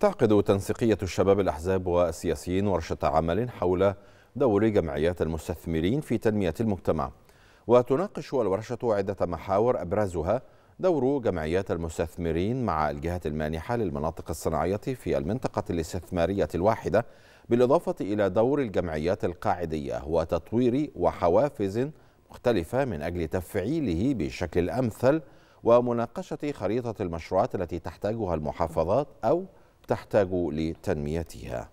تعقد تنسيقية الشباب الأحزاب والسياسيين ورشة عمل حول دور جمعيات المستثمرين في تنمية المجتمع وتناقش الورشة عدة محاور أبرزها دور جمعيات المستثمرين مع الجهات المانحة للمناطق الصناعية في المنطقة الاستثمارية الواحدة بالإضافة إلى دور الجمعيات القاعدية وتطوير وحوافز مختلفة من أجل تفعيله بشكل أمثل ومناقشة خريطة المشروعات التي تحتاجها المحافظات أو تحتاج لتنميتها